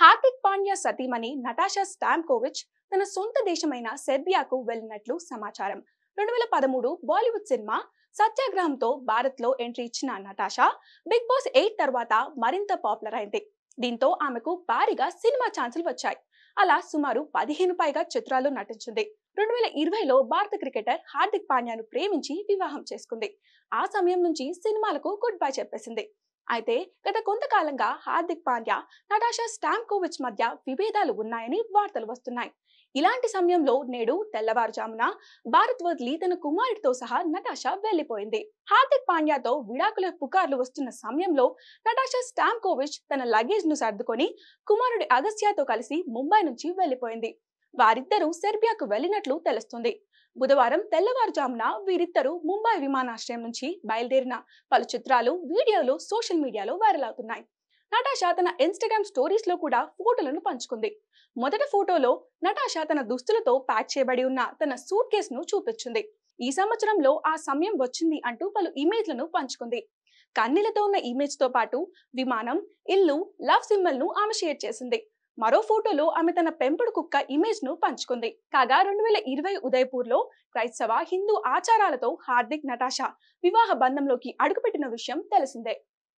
హార్దిక్ పాండ్యా సతీమణి Natasha Stankovic తన సొంత దేశమైన సెర్బియాకు వెళ్లినట్లు సమాచారం రెండు వేల పదమూడు బాలీవుడ్ సినిమా సత్యాగ్రహంతో లో ఎంట్రీ ఇచ్చిన నటాషా బిగ్ బాస్ ఎయిట్ తర్వాత మరింత పాపులర్ అయింది దీంతో ఆమెకు భారీగా సినిమా ఛాన్సులు వచ్చాయి అలా సుమారు పదిహేను పైగా చిత్రాలు నటించింది రెండు వేల ఇరవైలో భారత క్రికెటర్ హార్దిక్ పాండ్యాను ప్రేమించి వివాహం చేసుకుంది ఆ సమయం నుంచి సినిమాలకు గుడ్ బై చెప్పేసింది అయితే గత కొంతకాలంగా హార్దిక్ పాండ్యా నటాషా స్టాంకోవిచ్ మధ్య విభేదాలు ఉన్నాయని వార్తలు వస్తున్నాయి ఇలాంటి సమయంలో నేడు తెల్లవారుజామున భారత్ వదిలి తన కుమారుడితో సహా నటాషా వెళ్లిపోయింది హార్దిక్ పాండ్యాతో విడాకుల పుకార్లు వస్తున్న సమయంలో నటాషా స్టాంకోవిచ్ తన లగేజ్ ను సర్దుకొని కుమారుడి అగస్యాతో కలిసి ముంబై నుంచి వెళ్లిపోయింది వారిద్దరూ సెర్బియాకు వెళ్లినట్లు తెలుస్తుంది బుధవారం తెల్లవారుజామున వీరిద్దరూ ముంబై విమానాశ్రయం నుంచి బయలుదేరిన పలు చిత్రాలు వీడియోలు సోషల్ మీడియాలో వైరల్ అవుతున్నాయి నటాషా తన ఇన్స్టాగ్రామ్ స్టోరీస్ లో కూడా ఫోటోలను పంచుకుంది మొదటి ఫోటోలో నటాషా తన దుస్తులతో ప్యాక్ చేయబడి ఉన్న తన సూట్ కేస్ ను చూపించింది ఈ సంవత్సరంలో ఆ సమయం వచ్చింది అంటూ పలు ఇమేజ్లను పంచుకుంది కన్నీలతో ఉన్న ఇమేజ్ తో పాటు విమానం ఇల్లు లవ్ సింబల్ ను ఆమె షేర్ చేసింది మరో ఫోటోలో ఆమె తన పెంపుడు కుక్క ఇమేజ్ ను పంచుకుంది కాగా రెండు వేల ఇరవై ఉదయపూర్ లో క్రైస్తవ హిందూ ఆచారాలతో హార్దిక్ నటాషా వివాహ బంధంలోకి అడుగుపెట్టిన విషయం తెలిసిందే